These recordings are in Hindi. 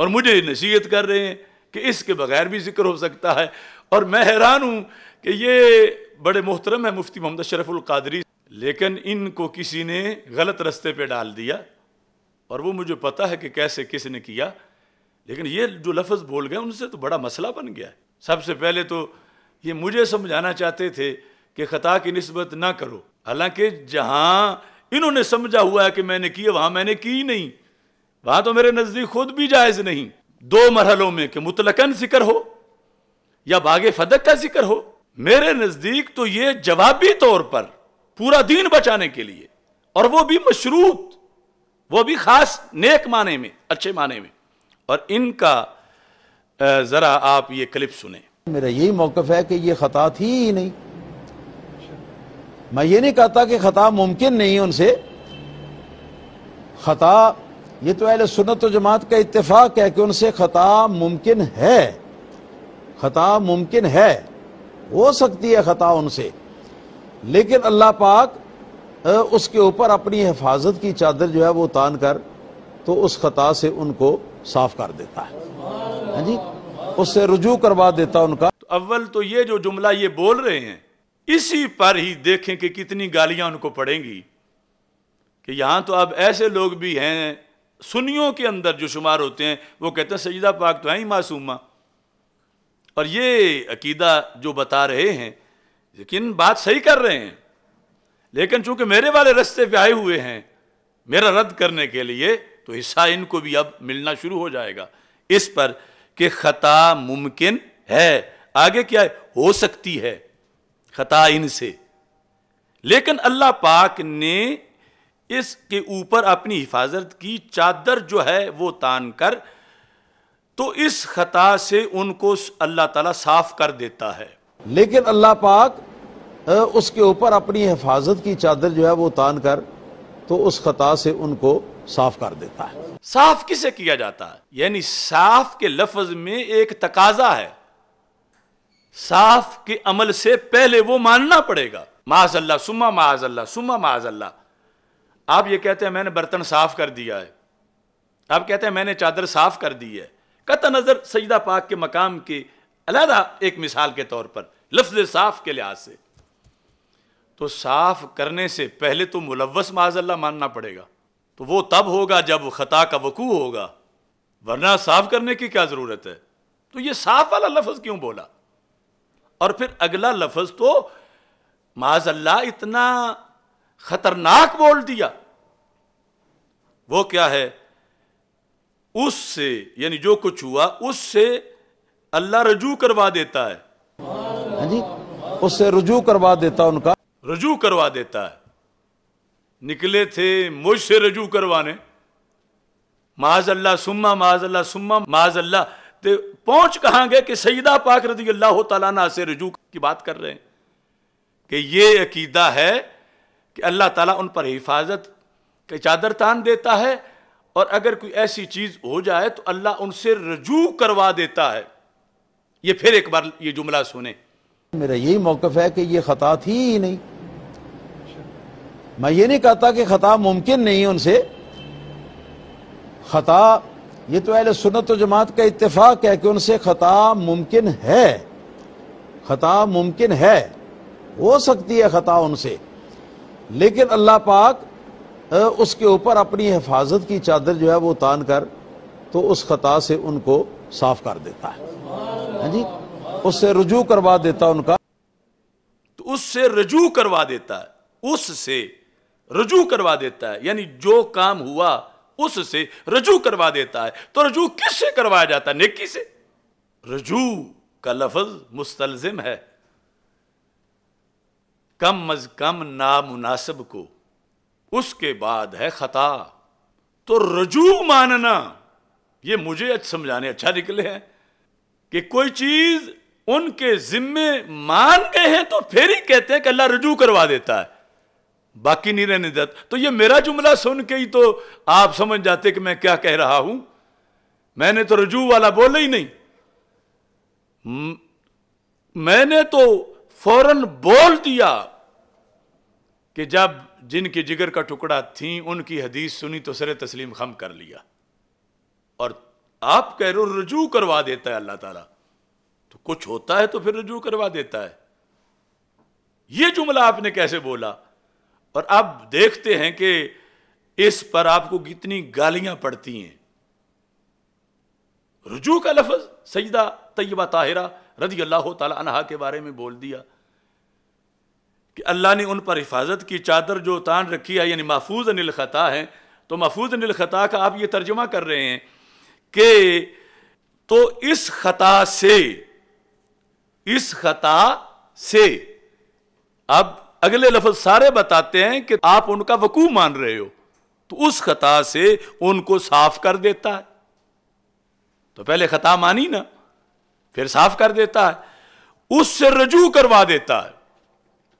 और मुझे नसीहत कर रहे हैं कि इसके बगैर भी जिक्र हो सकता है और मैं हैरान हूँ कि ये बड़े मोहतरम है मुफ्ती मोहम्मद शरफुल कादरी लेकिन इनको किसी ने गलत रास्ते पे डाल दिया और वो मुझे पता है कि कैसे किसने किया लेकिन ये जो लफ्ज़ बोल गए उनसे तो बड़ा मसला बन गया है सबसे पहले तो ये मुझे समझाना चाहते थे कि ख़ता की नस्बत ना करो हालांकि जहां इन्होंने समझा हुआ है कि मैंने किया वहाँ मैंने की नहीं वहां तो मेरे नजदीक खुद भी जायज नहीं दो मरहलों में कि मुतलकन जिक्र हो या बागे फदक का जिक्र हो मेरे नजदीक तो ये जवाबी तौर पर पूरा दीन बचाने के लिए और वो भी मशरूत वो भी खास नेक माने में अच्छे माने में और इनका जरा आप ये क्लिप सुने मेरा यही मौकफ है कि ये खता थी ही नहीं मैं ये नहीं कहता कि खता मुमकिन नहीं उनसे खता ये तो अहल सुनत जमात का इतफाक़ है कि उनसे ख़ता मुमकिन है ख़ता मुमकिन है हो सकती है ख़ता उनसे लेकिन अल्लाह पाक उसके ऊपर अपनी हिफाजत की चादर जो है वो तान कर तो उस ख़ता से उनको साफ कर देता है हाँ जी उससे रुजू करवा देता उनका तो अव्वल तो ये जो जुमला ये बोल रहे हैं इसी पर ही देखें कि कितनी गालियां उनको पड़ेंगी कि यहां तो अब ऐसे लोग भी हैं सुनियों के अंदर जो शुमार होते हैं वो कहते हैं सजदा पाक तो हैं ही मासूमा और ये अकीदा जो बता रहे हैं लेकिन बात सही कर रहे हैं लेकिन चूंकि मेरे वाले रस्ते पे आए हुए हैं मेरा रद्द करने के लिए तो हिस्सा इनको भी अब मिलना शुरू हो जाएगा इस पर कि ख़ता मुमकिन है आगे क्या है हो सकती है ख़ता इनसे लेकिन अल्लाह पाक ने इसके ऊपर अपनी हिफाजत की चादर जो है वो तान कर तो इस खता से उनको अल्लाह ताला साफ कर देता है लेकिन अल्लाह पाक उसके ऊपर अपनी हिफाजत की चादर जो है वो तान कर तो उस खता से उनको साफ कर देता है साफ किसे किया जाता है यानी साफ के लफज में एक तकाजा है साफ के अमल से पहले वो मानना पड़ेगा माजल्ला सुमा माजल्ला सुमा माजल्ला आप ये कहते हैं मैंने बर्तन साफ कर दिया है आप कहते हैं मैंने चादर साफ कर दी है कत नज़र सजदा पाक के मकाम के अलहदा एक मिसाल के तौर पर लफ्ज साफ के लिहाज से तो साफ करने से पहले तो मुलवस माजल्ला मानना पड़ेगा तो वो तब होगा जब ख़ता का वकू होगा वरना साफ करने की क्या ज़रूरत है तो ये साफ वाला लफ्ज़ क्यों बोला और फिर अगला लफ्ज़ तो माजल्ला इतना खतरनाक बोल दिया वो क्या है उससे यानी जो कुछ हुआ उससे अल्लाह रजू करवा देता है हाँ जी उससे रजू करवा देता उनका रजू करवा देता है निकले थे मुझसे रजू करवाने माज अल्लाह सुम्मा माज अल्लाह सुम्मा माज अल्लाह तो पहुंच कहां गए कि सईदा पाक रजी अल्लाह तला से रजू की बात कर रहे हैं कि ये अकीदा है कि अल्लाह ताला उन पर हिफाजत की चादर तान देता है और अगर कोई ऐसी चीज़ हो जाए तो अल्लाह उनसे रजू करवा देता है ये फिर एक बार ये जुमला सुने मेरा यही मौकफ है कि ये खता थी ही नहीं मैं ये नहीं कहता कि खता मुमकिन नहीं है उनसे खता ये तो अहल सुनत जमात का इतफाक है कि उनसे खता मुमकिन है खता मुमकिन है हो सकती है खता उनसे लेकिन अल्लाह पाक उसके ऊपर अपनी हिफाजत की चादर जो है वो तान कर तो उस खता से उनको साफ कर देता है हाँ जी उससे रजू करवा देता उनका तो उससे रजू करवा देता है उससे रजू करवा देता है यानी जो काम हुआ उससे रजू करवा देता है तो रजू किससे करवाया जाता है नेकी से रजू का लफज मुस्तलजिम है कम अज कम नामुनासब को उसके बाद है खता तो रजू मानना ये मुझे अच्छा समझाने अच्छा निकले हैं कि कोई चीज उनके जिम्मे मान गए हैं तो फिर ही कहते हैं कि अल्लाह रजू करवा देता है बाकी नहीं रहने देता तो ये मेरा जुमला सुन के ही तो आप समझ जाते कि मैं क्या कह रहा हूं मैंने तो रजू वाला बोला ही नहीं मैंने तो फौरन बोल दिया कि जब जिनकी जिगर का टुकड़ा थी उनकी हदीस सुनी तो सर तस्लीम खम कर लिया और आप कह रहे हो रजू करवा देता है अल्लाह ताला तो कुछ होता है तो फिर रजू करवा देता है ये जुमला आपने कैसे बोला और अब देखते हैं कि इस पर आपको कितनी गालियां पड़ती हैं रजू का लफज सजदा तैयबा ताहिरा रजी अल्लाह तला के बारे में बोल दिया कि अल्लाह ने उन पर हिफाजत की चादर जो तान रखी है यानी महफूज अनिल ख़ता है तो महफूज अनिल ख़ता का आप ये तर्जमा कर रहे हैं कि तो इस ख़ता से इस ख़ता से अब अगले लफ्ज सारे बताते हैं कि आप उनका वकू मान रहे हो तो उस खता से उनको साफ कर देता है तो पहले खता मानी ना फिर साफ कर देता है उससे रजू करवा देता है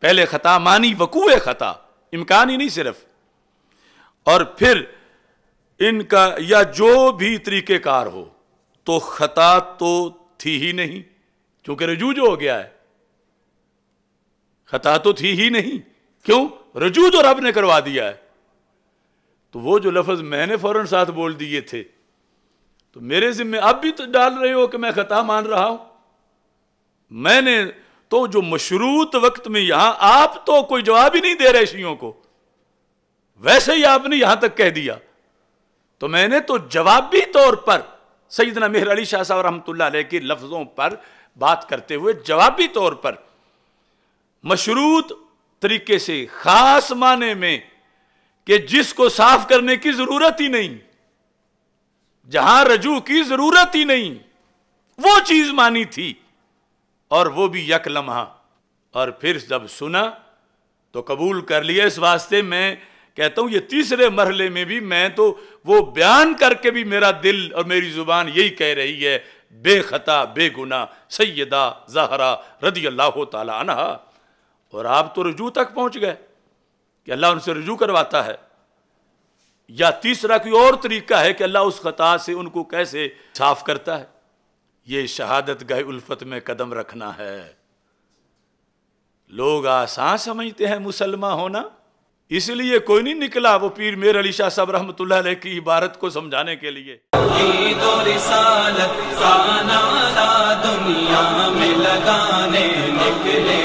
पहले खता मानी वकूए खता इम्कान ही नहीं सिर्फ और फिर इनका या जो भी तरीक़ेकार हो तो खता तो थी ही नहीं क्योंकि रजू जो हो गया है खता तो थी ही नहीं क्यों रजू तो रब ने करवा दिया है तो वो जो लफ्ज़ मैंने फ़ौरन साथ बोल दिए थे तो मेरे जिम्मे अब भी तो डाल रहे हो कि मैं खता मान रहा हूं मैंने तो जो मशरूत वक्त में यहां आप तो कोई जवाब ही नहीं दे रहे शियों को वैसे ही आपने यहां तक कह दिया तो मैंने तो जवाबी तौर पर सईदना मेहर अली शाह साहब रहमतुल्लाह के लफ्जों पर बात करते हुए जवाबी तौर पर मशरूत तरीके से खास माने में कि जिसको साफ करने की जरूरत ही नहीं जहां रजू की जरूरत ही नहीं वो चीज मानी थी और वो भी यक लम्हा और फिर जब सुना तो कबूल कर लिया इस वास्ते मैं कहता हूं ये तीसरे मरहले में भी मैं तो वो बयान करके भी मेरा दिल और मेरी जुबान यही कह रही है बेखता बेगुना सैदा जहरा रदी अल्लाह तला और आप तो रजू तक पहुंच गए कि अल्लाह उनसे रजू करवाता है या तीसरा कोई और तरीका है कि अल्लाह उस खता से उनको कैसे साफ करता है ये शहादत गह उल्फत में कदम रखना है लोग आसान समझते हैं मुसलमान होना इसलिए कोई नहीं निकला वो पीर मेर अली शाह सब रहमत की इबारत को समझाने के लिए दुनिया में लगाने निकले